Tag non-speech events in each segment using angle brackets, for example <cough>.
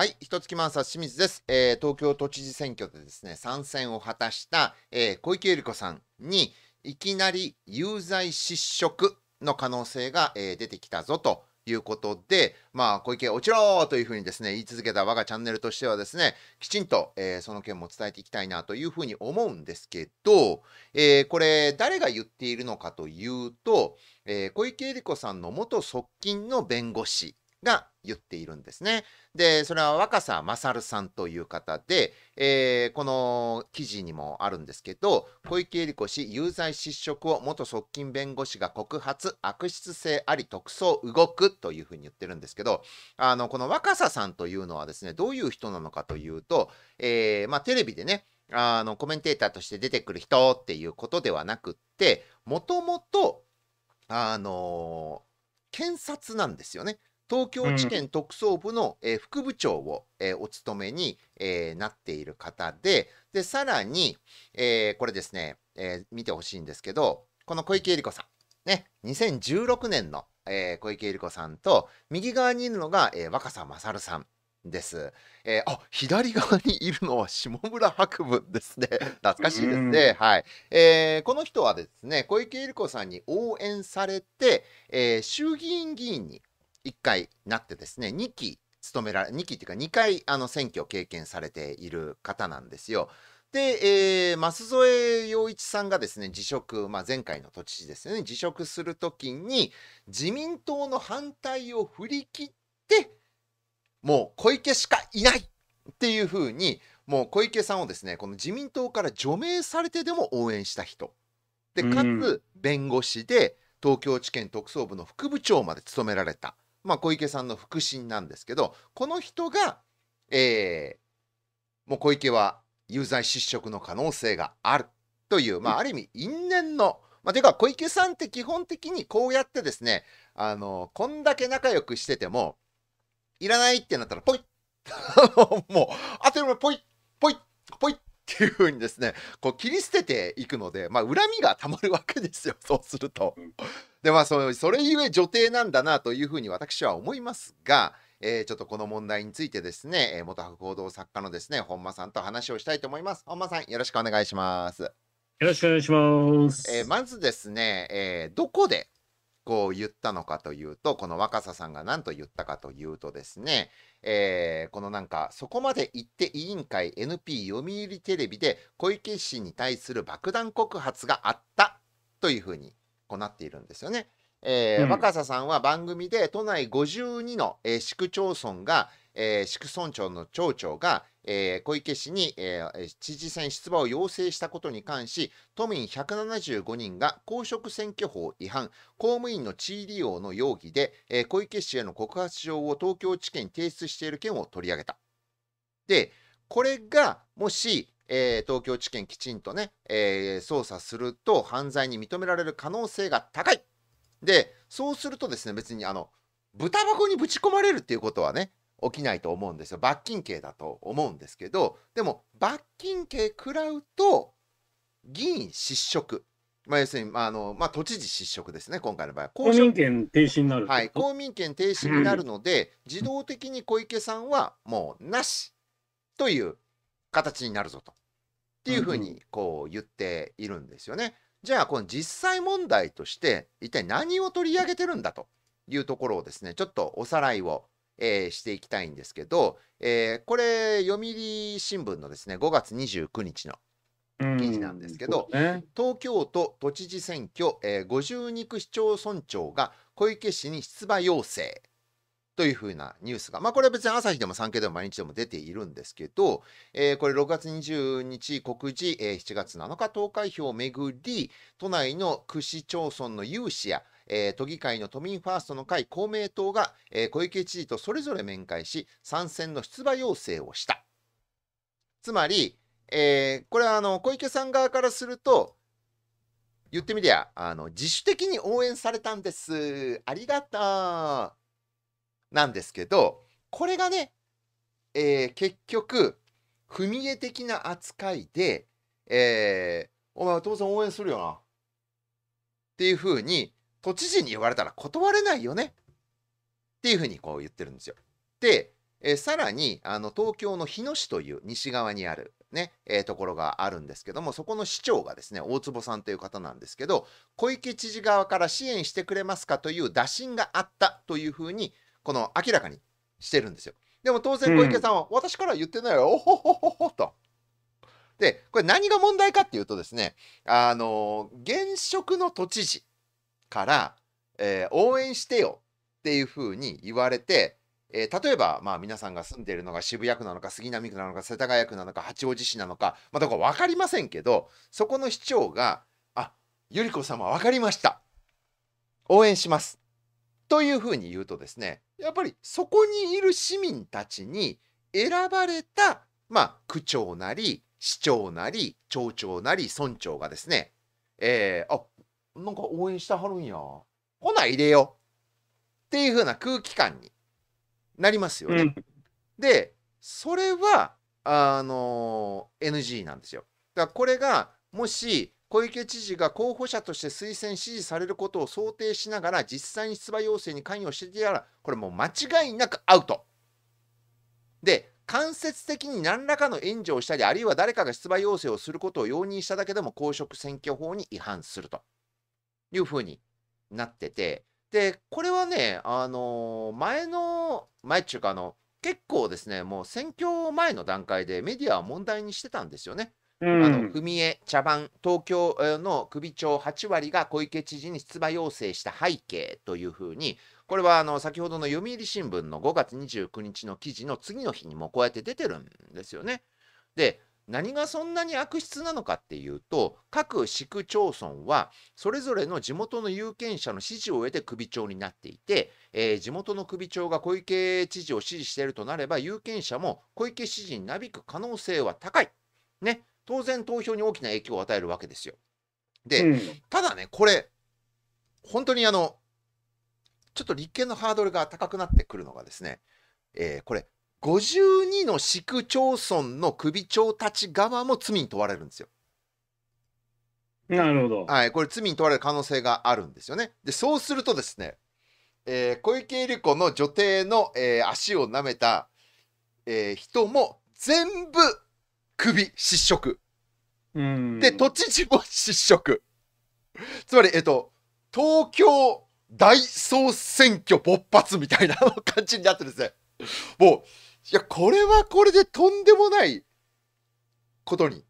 はい、一月満冊清水です、えー、東京都知事選挙でですね、参戦を果たした、えー、小池百合子さんに、いきなり有罪失職の可能性が、えー、出てきたぞと。いうことで、まあ、小池落ちろというふうにですね、言い続けた我がチャンネルとしてはですね、きちんと、えー、その件も伝えていきたいなというふうに思うんですけど、えー、これ、誰が言っているのかというと、えー、小池百合子さんの元側近の弁護士が言っているんですね。で、それは若狭勝さんという方で、えー、この記事にもあるんですけど、小池百合子氏有罪失職を元側近弁護士が告発、悪質性あり特捜動くというふうに言ってるんですけど、あの、この若狭さんというのはですね、どういう人なのかというと、えー、まあ、テレビでね、あの、コメンテーターとして出てくる人っていうことではなくって、もともと、あのー検察なんですよね。東京地検特捜部の、え副部長を、えお務めに、えなっている方で、で、さらに、えこれですね、え見てほしいんですけど、この小池百合子さん、ね、2016年の、え小池百合子さんと、右側にいるのが、え若狭勝さん。です。えー、あ左側にいるのは下村博文ですね。<laughs> 懐かしいですね。はい、えー。この人はですね、小池百合子さんに応援されて、えー、衆議院議員に1回なってですね2期務められ2期っていうか2回あの選挙を経験されている方なんですよ。で、えー、舛添洋一さんがですね辞職、まあ、前回の都知事ですよね辞職するときに自民党の反対を振り切ってもう小池しかいないっていうふうにもう小池さんをですねこの自民党から除名されてでも応援した人でかつ弁護士で東京地検特捜部の副部長まで務められたまあ、小池さんの腹心なんですけどこの人が、えー、もう小池は有罪失職の可能性があるという、まあ、ある意味因縁の、まあ、というか小池さんって基本的にこうやってですねあのこんだけ仲良くしててもいらないってなったらポイッ <laughs> もうあっという間にポイッポイッポイッっていうふうにですねこう切り捨てていくので、まあ、恨みがたまるわけですよ <laughs> そうすると。でまあそのそれゆえ女帝なんだなというふうに私は思いますが。えー、ちょっとこの問題についてですね、え元博報道作家のですね本間さんと話をしたいと思います。本間さんよろしくお願いします。よろしくお願いします。えー、まずですね、えー、どこでこう言ったのかというと、この若狭さんが何と言ったかというとですね、えー、このなんか、そこまで言って委員会 NP 読売テレビで小池氏に対する爆弾告発があったというふうにこうなっているんですよね。えー、うん、若狭さんは番組で都内52の、えー、市区町村がえー、市区村長の町長が、えー、小池氏に、えー、知事選出馬を要請したことに関し、都民175人が公職選挙法違反、公務員の地位利用の容疑で、えー、小池氏への告発状を東京地検に提出している件を取り上げた。で、これがもし、えー、東京地検きちんとね、えー、捜査すると犯罪に認められる可能性が高い。で、そうするとですね、別にあの、豚箱にぶち込まれるっていうことはね、起きないと思うんですよ罰金刑だと思うんですけどでも罰金刑食らうと議員失職まあ、要するに、まああのまあ、都知事失職ですね、今回の場合は。公民権停止になる、はい、公民権停止になるので、うん、自動的に小池さんはもうなしという形になるぞと。っていうふうにこう言っているんですよね。うん、じゃあ、この実際問題として、一体何を取り上げてるんだというところをですね、ちょっとおさらいをえー、していきたいんですけど、えー、これ読売新聞のですね5月29日の記事なんですけど、ね、東京都都知事選挙、えー、52区市町村長が小池氏に出馬要請というふうなニュースが、まあ、これは別に朝日でも産経でも毎日でも出ているんですけど、えー、これ6月20日告示、えー、7月7日投開票をめぐり都内の区市町村の有志やえー、都議会の都民ファーストの会公明党が、えー、小池知事とそれぞれ面会し参戦の出馬要請をしたつまり、えー、これはあの小池さん側からすると言ってみりゃあの自主的に応援されたんですありがとうなんですけどこれがね、えー、結局踏み絵的な扱いで、えー、お前は当然応援するよなっていうふうに都知事に言われたら断れないよねっていうふうにこう言ってるんですよ。で、えー、さらにあの東京の日野市という西側にあるね、えー、ところがあるんですけどもそこの市長がですね大坪さんという方なんですけど小池知事側から支援してくれますかという打診があったというふうにこの明らかにしてるんですよ。でも当然小池さんは、うん、私から言ってないよ、おほほほほと。でこれ何が問題かっていうとですねあの現職の都知事から、えー、応援してよっていうふうに言われて、えー、例えば、まあ、皆さんが住んでいるのが渋谷区なのか杉並区なのか世田谷区なのか八王子市なのか、まあ、どこか分かりませんけどそこの市長が「あゆり子様分かりました応援します」というふうに言うとですねやっぱりそこにいる市民たちに選ばれた、まあ、区長なり市長なり町長なり村長がですね、えー、あなんか応援してはるんや。ほな、入れよ。っていう風な空気感になりますよね。うん、で、それは、あのー、NG なんですよ。だからこれが、もし、小池知事が候補者として推薦支持されることを想定しながら実際に出馬要請に関与していたらこれもう間違いなくアウト。で間接的に何らかの援助をしたりあるいは誰かが出馬要請をすることを容認しただけでも公職選挙法に違反すると。いうふうになってて、で、これはね、あの、前の、前っちゅうか、あの、結構ですね、もう選挙前の段階でメディアは問題にしてたんですよね。あの踏絵、茶番、東京の首長8割が小池知事に出馬要請した背景というふうに、これはあの先ほどの読売新聞の5月29日の記事の次の日にもこうやって出てるんですよね。で、何がそんなに悪質なのかっていうと各市区町村はそれぞれの地元の有権者の支持を得て首長になっていて、えー、地元の首長が小池知事を支持しているとなれば有権者も小池知事になびく可能性は高い、ね、当然投票に大きな影響を与えるわけですよ。で、うん、ただねこれ本当にあのちょっと立憲のハードルが高くなってくるのがですね、えー、これ52の市区町村の首長たち側も罪に問われるんですよ。なるほど。はい、これ罪に問われる可能性があるんですよね。で、そうするとですね、えー、小池百合子の女帝の、えー、足を舐めた、えー、人も全部首失職。で、都知事も失職。つまり、えっ、ー、と、東京大総選挙勃発みたいな感じになってるんですね。もういや、これはこれでとんでもないことに、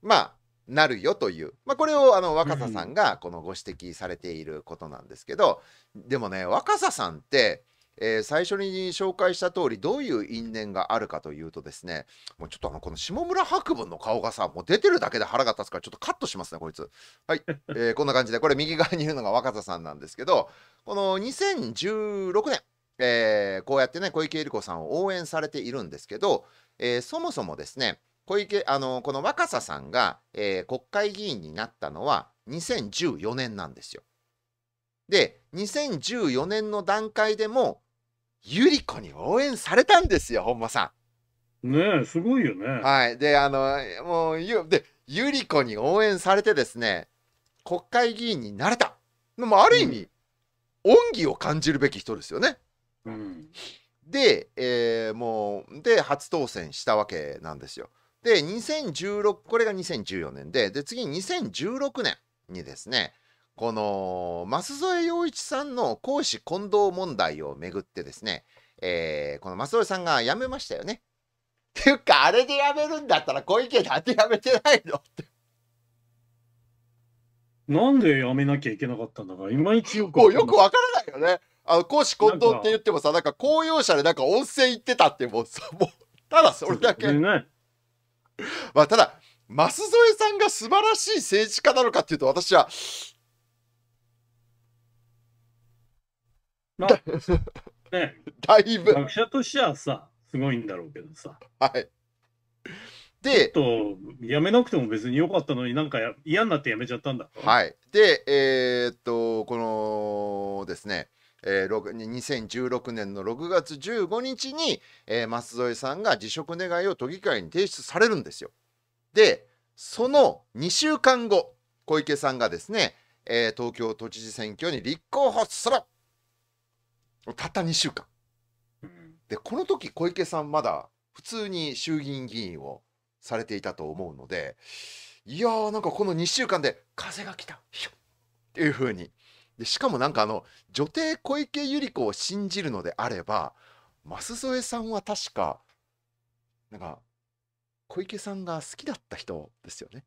まあ、なるよという、まあ、これをあの若狭さんがこのご指摘されていることなんですけど、でもね若狭さんって、えー、最初に紹介した通りどういう因縁があるかというとですねもうちょっとあのこの下村博文の顔がさもう出てるだけで腹が立つからちょっとカットしますねこいつ。はい、えー、こんな感じでこれ右側にいるのが若狭さんなんですけどこの2016年えー、こうやってね小池百合子さんを応援されているんですけど、えー、そもそもですね小池あのこの若狭さんが、えー、国会議員になったのは2014年なんですよ。で2014年の段階でも百合子に応援されたんですよ本間さん。ねえすごいよね。はいであのもうで百合子に応援されてですね国会議員になれたのもある意味、うん、恩義を感じるべき人ですよね。うん、で、えー、もうで初当選したわけなんですよ。で2016これが2014年でで次2016年にですねこの舛添洋一さんの公私混同問題をめぐってですね、えー、この舛添さんが辞めましたよね。<laughs> っていうかあれで辞めるんだったら小池なんて辞めてないのって。なんで辞めなきゃいけなかったんだかいまいちよくよくわからないよね。あの公私混同って言ってもさなんか公用車でなんか温泉行ってたってもうさ <laughs> もうただそれだけ、まあただ舛添さんが素晴らしい政治家なのかっていうと私はまあ、ね、だいぶ学者としてはさすごいんだろうけどさはいでとやめなくても別によかったのになんか嫌になってやめちゃったんだはいでえ2016年の6月15日に、えー、舛添さんが辞職願を都議会に提出されるんですよ。でその2週間後小池さんがですね、えー、東京都知事選挙に立候補するたった2週間。でこの時小池さんまだ普通に衆議院議員をされていたと思うのでいやーなんかこの2週間で風が来たっていうふうにでしかもなんかあの女帝小池百合子を信じるのであれば舛添さんは確かなんか小池さんが好きだった人ですよね。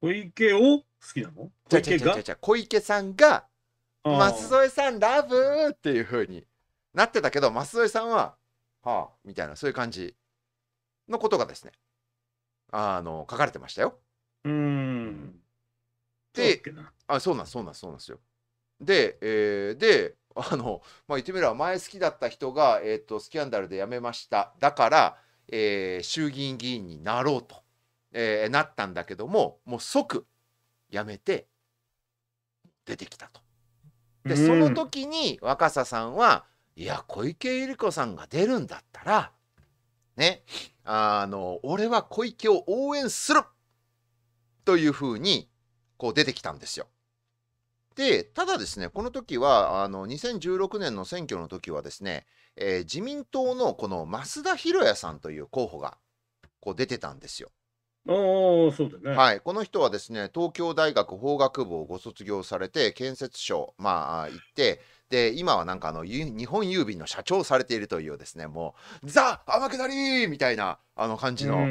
小池を好きなの小池が小池さんが舛添さんラブっていう風になってたけど舛添さんははあみたいなそういう感じのことがですねあの書かれてましたよ。うんであそうなんそうなんそうなんですよで、えー、であの、まあ、言ってみれば前好きだった人が、えーと、とスキャンダルで辞めましただから、えー、衆議院議員になろうと、えー、なったんだけどももう即辞めて出てきたと。でその時に若狭さんは、うん、いや小池百合子さんが出るんだったらねあの俺は小池を応援するというふうにこう出てきたんですよ。で、ただですね、この時は、あの、2016年の選挙の時はですね、えー、自民党のこの増田博也さんという候補が、こう出てたんですよ。あそうだね、はい、この人はですね東京大学法学部をご卒業されて建設省まあ行ってで今はなんかあの日本郵便の社長をされているというですねもうザ・天下りみたいなあの感じの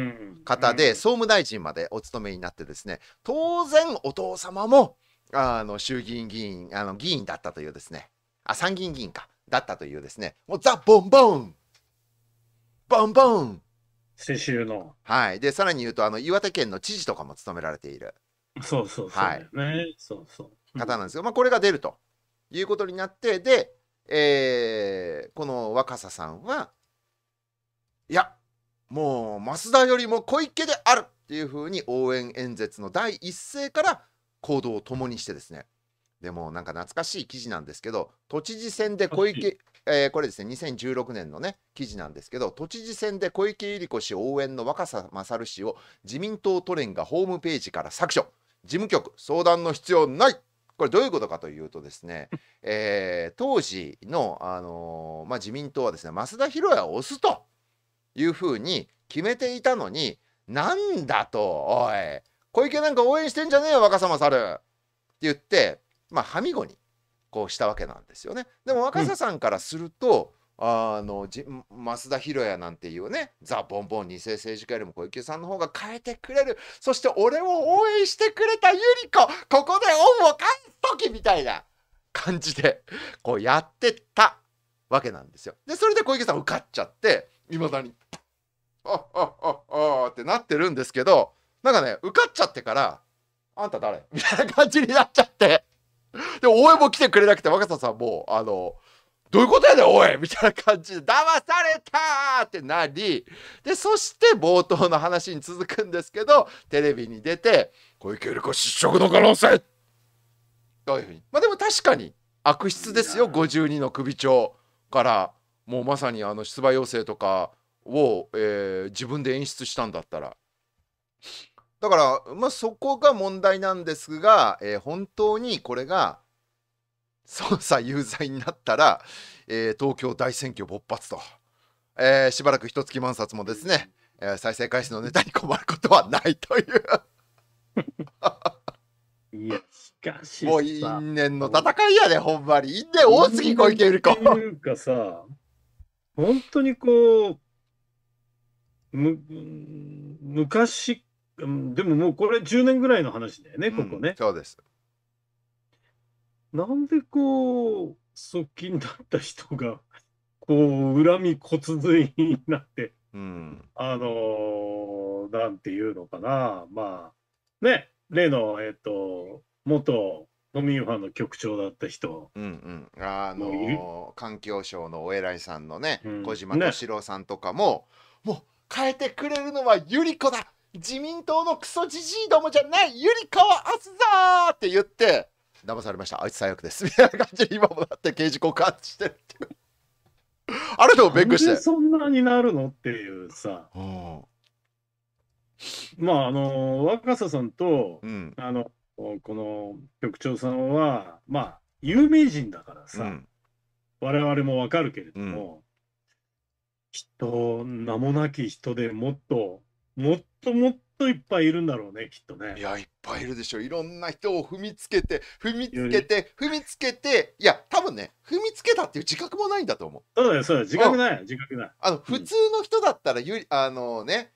方で総務大臣までお務めになってですね当然お父様もあの衆議院議員あの議員だったというですねあ参議院議員かだったというですねもうザ・ボンボンボンボン世襲のはいでさらに言うとあの岩手県の知事とかも務められているそうそうそう、そうそう方なんですけまあ、これが出るということになってで、えー、この若狭さんはいやもう増田よりも小池であるっていうふうに応援演説の第一声から行動を共にしてですねでもなんか懐かしい記事なんですけど都知事選で小池、えー、これですね2016年のね記事なんですけど都知事選で小池百合子氏応援の若狭勝氏を自民党都連がホームページから削除事務局相談の必要ないこれどういうことかというとですね、えー、当時の、あのー、まあ、自民党はですね増田博也を押すというふうに決めていたのになんだとおい小池なんか応援してんじゃねえよ若様猿って言って、まあ、はみごにこうしたわけなんですよね。でも若狭さんからすると、うんあの増田博也なんていうねザ・ボンボン二世政治家よりも小池さんの方が変えてくれるそして俺を応援してくれた百合子ここで恩を返す時みたいな感じでこうやってたわけなんですよ。でそれで小池さん受かっちゃっていまだに「ああああってなってるんですけどなんかね受かっちゃってから「あんた誰?」みたいな感じになっちゃってで応援も来てくれなくて若狭さんもうあの。どういうことやねん、おいみたいな感じで、騙されたってなり、で、そして冒頭の話に続くんですけど、テレビに出て、小池百合子失職の可能性というふうに。まあでも確かに、悪質ですよ、52の首長から、もうまさにあの出馬要請とかを、えー、自分で演出したんだったら。だから、まあ、そこが問題なんですが、えー、本当にこれが捜査有罪になったら、えー、東京大選挙勃発と、えー、しばらく一月万冊もですね、えー、再生回数のネタに困ることはないという <laughs> いや、しかしもう因縁の戦いやで、ほんまに。因縁大杉小池百合子。というかさ、本当にこう、む、昔、でももうこれ10年ぐらいの話だよね、ここね。うん、そうです。なんでこう、側近だった人が、こう、恨み骨髄になって、うん、あのー、なんていうのかな、まあ、ね、例の、えっ、ー、と、元都民ファンの局長だった人。うんうん、あのー、環境省のお偉いさんのね、うん、小島敏郎さんとかも、ね、もう変えてくれるのは百合子だ自民党のクソじじいどもじゃない百合子は明日だって言って、騙されましたあいつ最悪ですみたいな感じで今もだって刑事告発してるってあれでも弁護士でそんなになるのっていうさ、まああの若狭さんと、うん、あのこの局長さんはまあ有名人だからさ、うん、我々もわかるけれども、きっと名もなき人でもっともっともっといっぱいいるんだろうねきっとねいやいっぱいいるでしょいろんな人を踏みつけて踏みつけて踏みつけていや多分ね踏みつけたっていう自覚もないんだと思うそうだよそうだよ自覚ない自覚ないあの普通の人だったらゆ、うん、あのね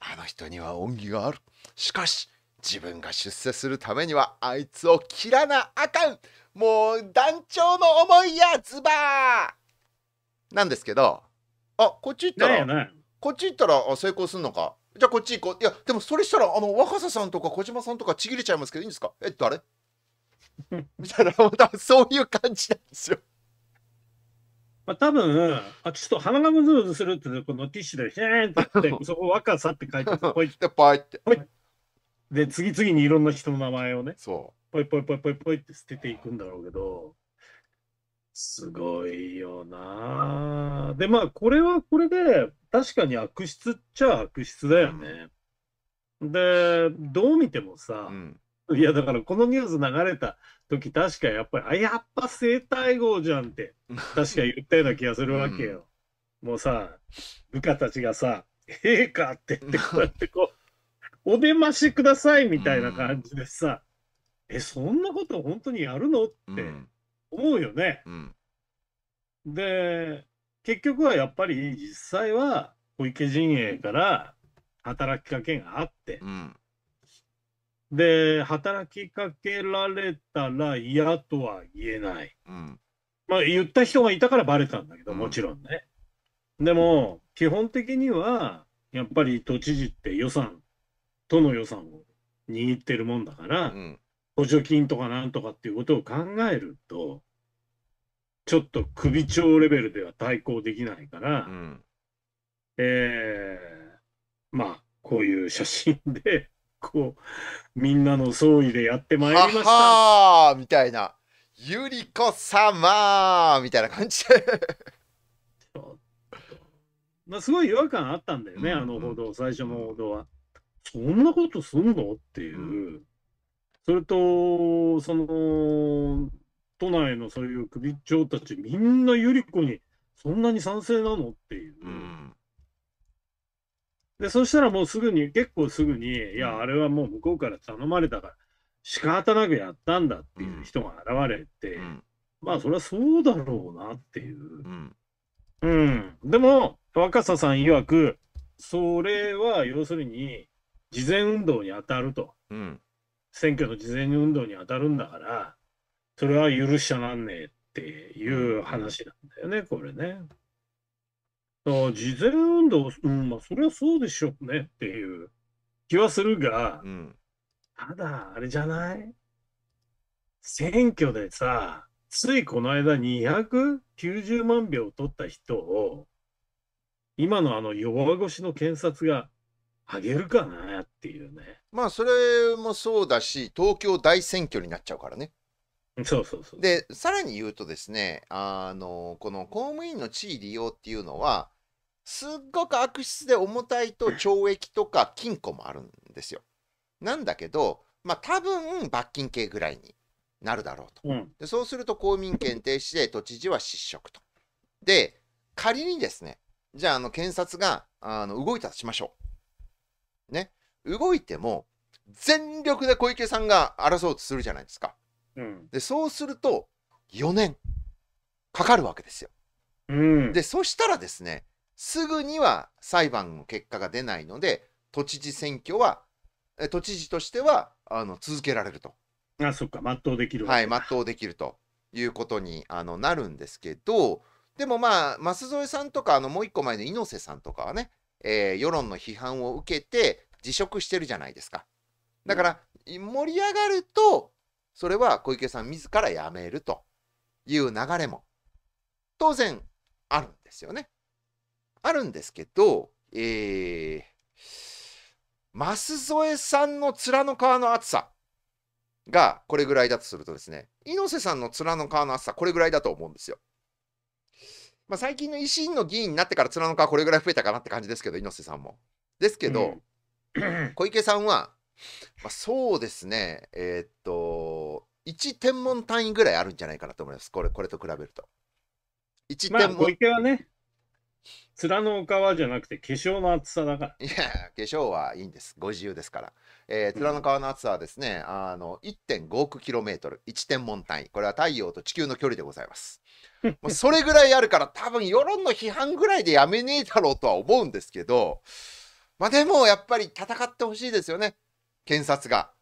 あの人には恩義があるしかし自分が出世するためにはあいつを切らなあかんもう団長の思いやズバーなんですけどあこっち行ったらこっち行ったら成功すんのかじゃあこっち行こう。いや、でもそれしたら、あの、若狭さんとか小島さんとかちぎれちゃいますけど、いいんですかえ、誰 <laughs> みたいな、ま <laughs> たそういう感じなんですよ。まあ、多分あちょっと鼻がむずむずするってこのティッシュで、へえーってって、<laughs> そこ若狭って書いて、ポイって、ポイって。で、次々にいろんな人の名前をね、そう。ポイポイポイポイポイって捨てていくんだろうけど、すごいよなで、まあ、これはこれで、確かに悪質っちゃ悪質だよね。うん、で、どう見てもさ、うん、いや、だからこのニュース流れた時、確かやっぱり、あ、やっぱ生態号じゃんって、<laughs> 確か言ったような気がするわけよ。うん、もうさ、部下たちがさ、ええかってって、こうやってこう、<laughs> お出ましくださいみたいな感じでさ、え、そんなこと本当にやるのって。思うよね。うん、で結局はやっぱり実際は小池陣営から働きかけがあって、うん、で働きかけられたら嫌とは言えない、うん、まあ言った人がいたからバレたんだけどもちろんね、でも基本的にはやっぱり都知事って予算都の予算を握ってるもんだから、うん、補助金とかなんとかっていうことを考えると、ちょっと首長レベルでは対抗できないから、うん、えー、まあ、こういう写真で、<laughs> こう、みんなの総意でやってまいりました。ははみたいな。ゆりこ様みたいな感じで <laughs> まあ、すごい違和感あったんだよね、うんうん、あの報道、最初の報道は。そんなことすんのっていう。うんそれと、その、都内のそういう首長たち、みんな百合子にそんなに賛成なのっていう。うん、で、そしたらもうすぐに、結構すぐに、いや、あれはもう向こうから頼まれたから、仕方なくやったんだっていう人が現れて、うん、まあ、それはそうだろうなっていう。うん。うん、でも、若狭さん曰く、それは要するに、事前運動に当たると。うん選挙の事前運動に当たるんだから、それは許しちゃなんねえっていう話なんだよね、これね。事前運動、うん、まあ、それはそうでしょうねっていう気はするが、うん、ただ、あれじゃない選挙でさ、ついこの間290万票取った人を、今のあの弱腰の検察があげるかなっていうね。まあそれもそうだし、東京大選挙になっちゃうからね。そうそうそう。で、さらに言うとですね、あの、この公務員の地位利用っていうのは、すっごく悪質で重たいと懲役とか禁錮もあるんですよ。なんだけど、まあ多分罰金刑ぐらいになるだろうと。うん、でそうすると公民権停止で都知事は失職と。で、仮にですね、じゃああの検察があの動いたとしましょう。ね、動いても、全力で小池さんが争うとするじゃないですか。うん、で、そうすると、4年かかるわけですよ。うん、で、そしたらですね、すぐには裁判の結果が出ないので、都知事選挙は、都知事としてはあの続けられると。あ、そっか、全うできるはい、全うできるということにあのなるんですけど、でもまあ、舛添さんとか、あのもう一個前の猪瀬さんとかはね、えー、世論の批判を受けて辞職してるじゃないですか。だから、盛り上がると、それは小池さん自ら辞めるという流れも当然あるんですよね。あるんですけど、えー、舛添さんの面の皮の厚さがこれぐらいだとするとですね、猪瀬さんの面の皮の厚さ、これぐらいだと思うんですよ。まあ、最近の維新の議員になってから貫のはこれぐらい増えたかなって感じですけど猪瀬さんも。ですけど、うん、<clears throat> 小池さんは、まあ、そうですねえー、っと1天文単位ぐらいあるんじゃないかなと思いますこれこれと比べると。1天文、まあ、小池はね面の川じゃなくて化粧の厚さだから。いや化粧はいいんですご自由ですから。えー、の川の厚さはですね、あの、1.5億 km、1天文単位。これは太陽と地球の距離でございます。<laughs> もうそれぐらいあるから、多分世論の批判ぐらいでやめねえだろうとは思うんですけど、まあでもやっぱり戦ってほしいですよね。検察が。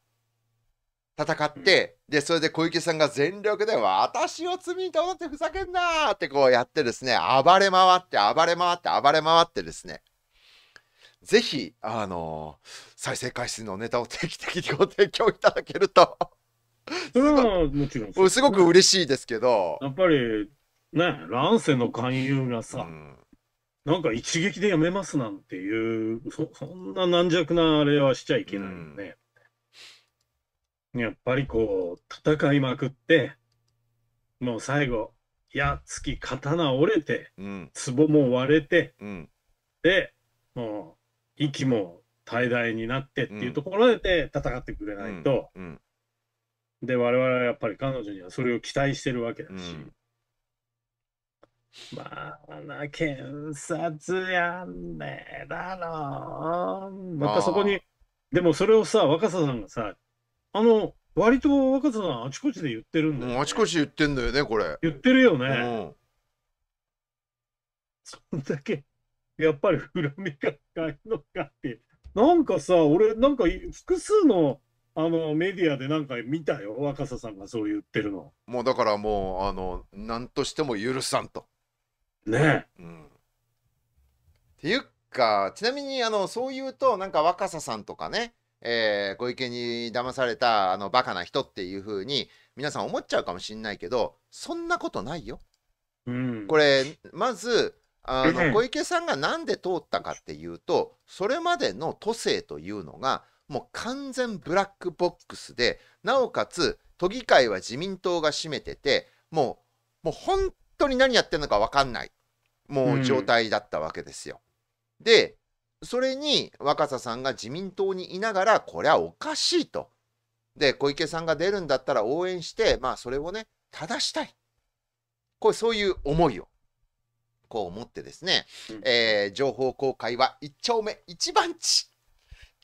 戦って、で、それで小池さんが全力で、私を罪に倒ってふざけんなってこうやってですね、暴れ回って、暴れ回って、暴れ回ってですね、ぜひ、あのー、再生回数のネタを定期的にご提供いただけるとそれはもちろん、すごく嬉しいですけど。やっぱり、ね、乱世の勧誘がさ、うん、なんか一撃でやめますなんていう、そそんな軟弱なあれはしちゃいけないよね。うん、やっぱりこう、戦いまくって、もう最後、やっつき刀折れて、うん、壺も割れて、うん、で、もう、息も怠大になってっていうところで戦ってくれないと、うん、で我々はやっぱり彼女にはそれを期待してるわけだし、まあな検察やんねえだろまたそこにでもそれをさ若狭さんがさあの割と若狭さんあちこちで言ってるんだよ、ね、あちこち言ってんだよねこれ言ってるよね、うん、そんだけやっぱり恨みがないのかって、なんかさ、俺、なんか複数のあのメディアでなんか見たよ、若狭さんがそう言ってるの。もうだからもう、あの、なんとしても許さんと。ねえ。うん、っていうか、ちなみに、あの、そう言うと、なんか若狭さんとかね、えー、意見に騙されたあのバカな人っていうふうに皆さん思っちゃうかもしんないけどそんなことないよ。うん、これまずあの小池さんが何で通ったかっていうとそれまでの都政というのがもう完全ブラックボックスでなおかつ都議会は自民党が占めててもうもう本当に何やってるのか分かんないもう状態だったわけですよ。うん、でそれに若狭さんが自民党にいながらこれはおかしいと。で小池さんが出るんだったら応援してまあそれをね正したいこれそういう思いをこう思ってですね、えー、情報公開は一丁目一番地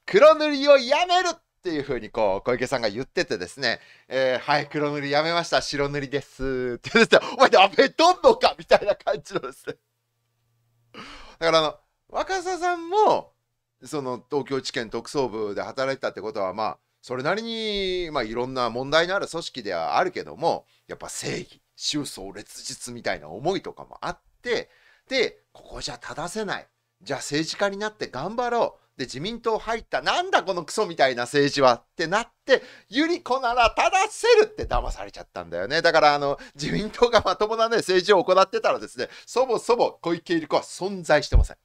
黒塗りをやめるっていう風にこう小池さんが言っててですね、えー、はい黒塗りやめました白塗りですって言ってお前ダメとんのかみたいな感じのですねだからあの若狭さんもその東京地検特捜部で働いてたってことはまあそれなりに、まあ、いろんな問題のある組織ではあるけどもやっぱ正義収葬劣実みたいな思いとかもあっ、で、ここじゃ正せない。じゃあ政治家になって頑張ろう。で、自民党入った。なんだこのクソみたいな政治はってなって、ゆり子なら正せるって騙されちゃったんだよね。だから、あの、自民党がまともなね、政治を行ってたらですね、そもそも小池百合子は存在してません。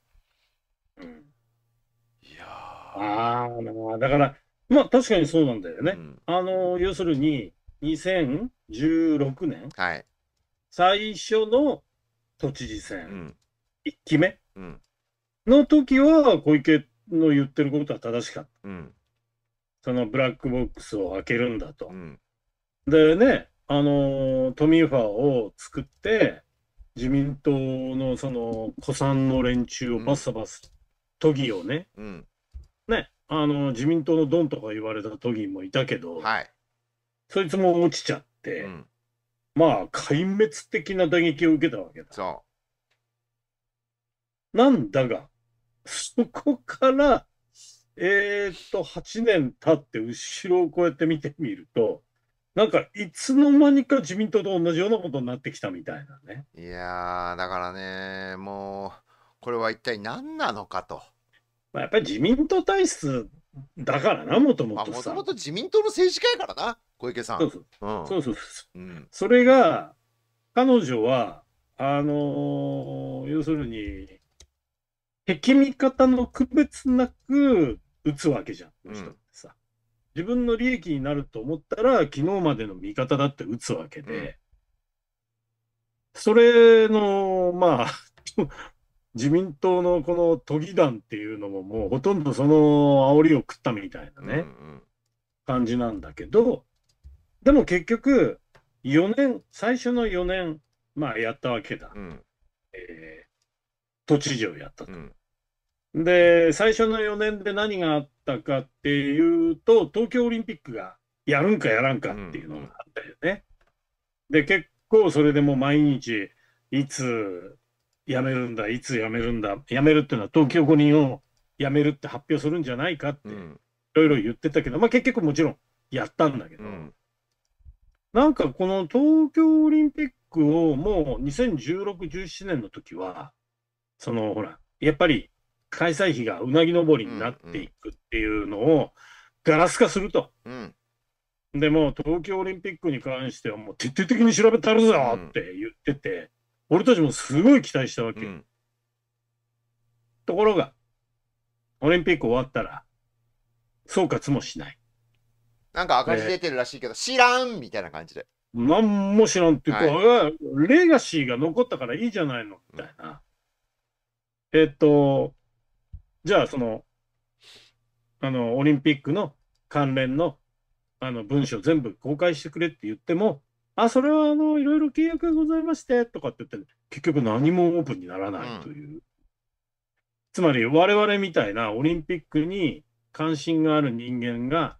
いやああ、だから、まあ確かにそうなんだよね。うん、あの、要するに、2016年、はい、最初の都知事選、うん、1期目、うん、の時は小池の言ってることは正しかった、うん、そのブラックボックスを開けるんだと。でね、あの都民ファーを作って自民党のその古参の連中をバッサバサ、都議をね,、ねあの自民党のドンとか言われた都議もいたけど、はい、そいつも落ちちゃって。まあ、壊滅的な打撃を受けたわけだ。そなんだが、そこから、えー、っと、8年経って後ろをこうやって見てみると、なんかいつの間にか自民党と同じようなことになってきたみたいなね。いやー、だからね、もう、これは一体何なのかと。まあ、やっぱり自民党体質だからな、もともと。もともと自民党の政治家やからな、小池さん。そうそう。うん、そうそううんそうそううそれが、彼女は、あのー、要するに、敵味方の区別なく打つわけじゃん、この人ってさ、うん。自分の利益になると思ったら、昨日までの味方だって打つわけで、うん、それの、まあ、<laughs> 自民党のこの都議団っていうのももうほとんどその煽りを食ったみたいなね、感じなんだけどでも結局4年最初の4年まあやったわけだ、うん、えー、都知事をやったと、うん、で最初の4年で何があったかっていうと東京オリンピックがやるんかやらんかっていうのがあったよね、うん、で結構それでも毎日いつ辞めるんだ、いつ辞めるんだ、辞めるっていうのは東京五輪を辞めるって発表するんじゃないかって、いろいろ言ってたけど、まあ結局もちろんやったんだけど、うん、なんかこの東京オリンピックをもう2016、17年の時は、そのほら、やっぱり開催費がうなぎ登りになっていくっていうのをガラス化すると。うん、でも東京オリンピックに関してはもう徹底的に調べたるぞって言ってて、俺たちもすごい期待したわけ。うん、ところが、オリンピック終わったら、総括もしない。なんか赤字出てるらしいけど、知らんみたいな感じで。なんも知らんっていうか、はい、レガシーが残ったからいいじゃないのみたいな。うん、えっと、じゃあその、あの、オリンピックの関連のあの文章全部公開してくれって言っても、あ、それはあの、いろいろ契約がございまして、とかって言って、結局何もオープンにならないという。うん、つまり、我々みたいなオリンピックに関心がある人間が、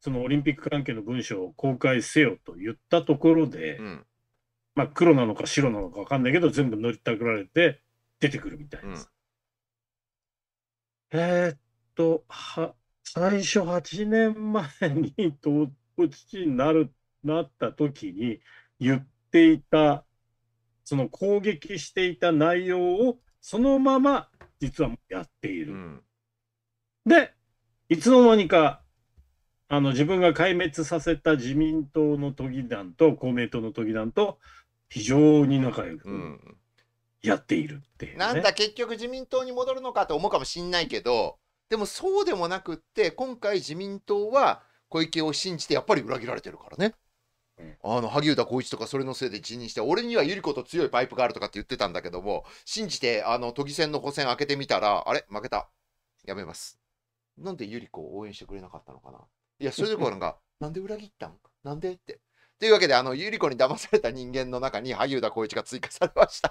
そのオリンピック関係の文書を公開せよと言ったところで、うん、まあ、黒なのか白なのか分かんないけど、全部乗りたくられて出てくるみたいです。うん、えー、っと、は、最初8年前に統 <laughs> 父になるって、なった時に言っていたその攻撃していた内容をそのまま実はやっている。うん、でいつの間にかあの自分が壊滅させた自民党の都議団と公明党の都議団と非常に仲良くやっているっていう、ねうん、なんだ結局自民党に戻るのかと思うかもしんないけどでもそうでもなくって今回自民党は小池を信じてやっぱり裏切られてるからね。あの萩生田光一とかそれのせいで辞任して俺には百合子と強いパイプがあるとかって言ってたんだけども信じてあの都議選の補選開けてみたらあれ負けたやめますなんで百合子を応援してくれなかったのかないやそれでこうなんか <laughs> なんで裏切ったんなんでってというわけであの百合子に騙された人間の中に萩生田光一が追加されました <laughs>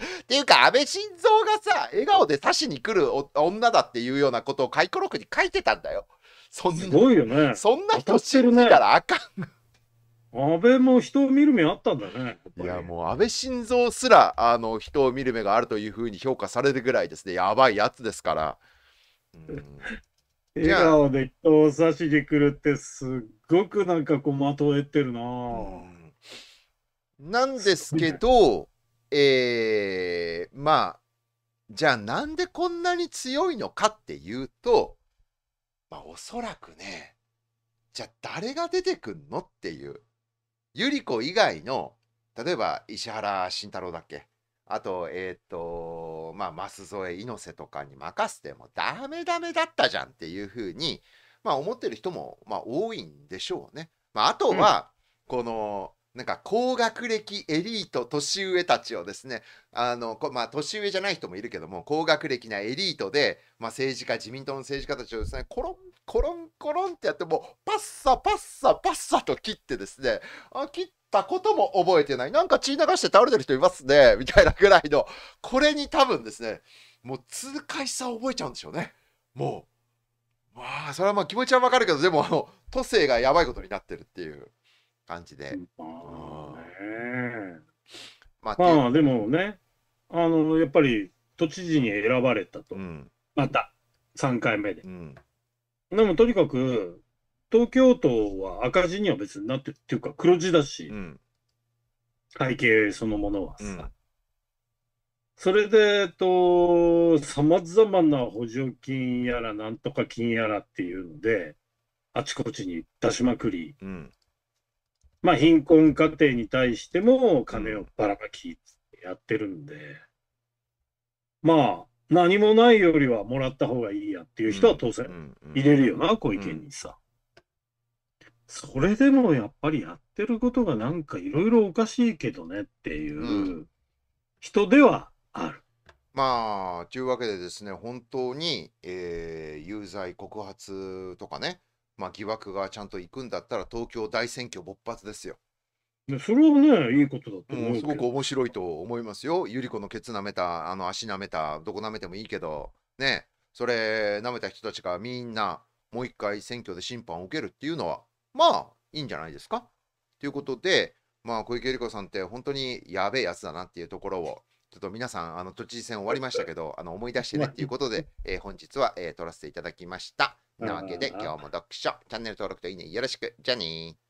っていうか安倍晋三がさ笑顔で刺しに来る女だっていうようなことを回顧録に書いてたんだよそんなすごいよねそんな人信じたらあかん安倍も人を見る目あったんだね。いやもう安倍晋三すらあの人を見る目があるというふうに評価されるぐらいですね、やばいやつですから。<laughs> 笑顔で人を刺しに来るってすっごくなんかこうまとえてるな、うん、なんですけど、えー、まあじゃあなんでこんなに強いのかっていうと、まあおそらくね、じゃあ誰が出てくんのっていう。百合子以外の例えば石原慎太郎だっけあとえっ、ー、とまあ舛添猪瀬とかに任せてもダメダメだったじゃんっていうふうに、まあ、思ってる人も、まあ、多いんでしょうね。まあ、あとは、うん、このなんか高学歴エリート年上たちをですねあのまあ、年上じゃない人もいるけども高学歴なエリートで、まあ、政治家自民党の政治家たちをですねコロンコロンコロンってやってもパッサパッサパッサと切ってですねあ切ったことも覚えてないなんか血流して倒れてる人いますねみたいなぐらいのこれに多分ですねもう痛快さを覚えちゃうんでしょうねもうまあそれはまあ気持ちはわかるけどでもあの都政がやばいことになってるっていう感じで、まあ、まあ、まあ、でもねあのやっぱり都知事に選ばれたと、うん、また3回目で、うんでもとにかく、東京都は赤字には別になってっていうか、黒字だし、うん、会計そのものはさ。うん、それで、えっと、さまざまな補助金やら、なんとか金やらっていうので、あちこちに出しまくり、うん、まあ、貧困家庭に対しても金をばらまきやってるんで、まあ、何もないよりはもらった方がいいやっていう人は当然入れるよな、小池にさ。それでもやっぱりやってることがなんかいろいろおかしいけどねっていう人ではある。まあ、というわけでですね、本当に、えー、有罪告発とかね、まあ、疑惑がちゃんと行くんだったら東京大選挙勃発ですよ。それはね、いいことだと思う、うん、すごく面白いと思いますよ。ゆり子のケツ舐めた、あの足舐めた、どこ舐めてもいいけど、ね、それ舐めた人たちがみんな、もう一回選挙で審判を受けるっていうのは、まあ、いいんじゃないですかということで、まあ、小池百合子さんって本当にやべえやつだなっていうところを、ちょっと皆さん、あの都知事選終わりましたけど、<laughs> あの思い出してねっていうことで、えー、本日は、えー、撮らせていただきました。なわけで、今日も読書、チャンネル登録といいねよろしく。じゃあねー。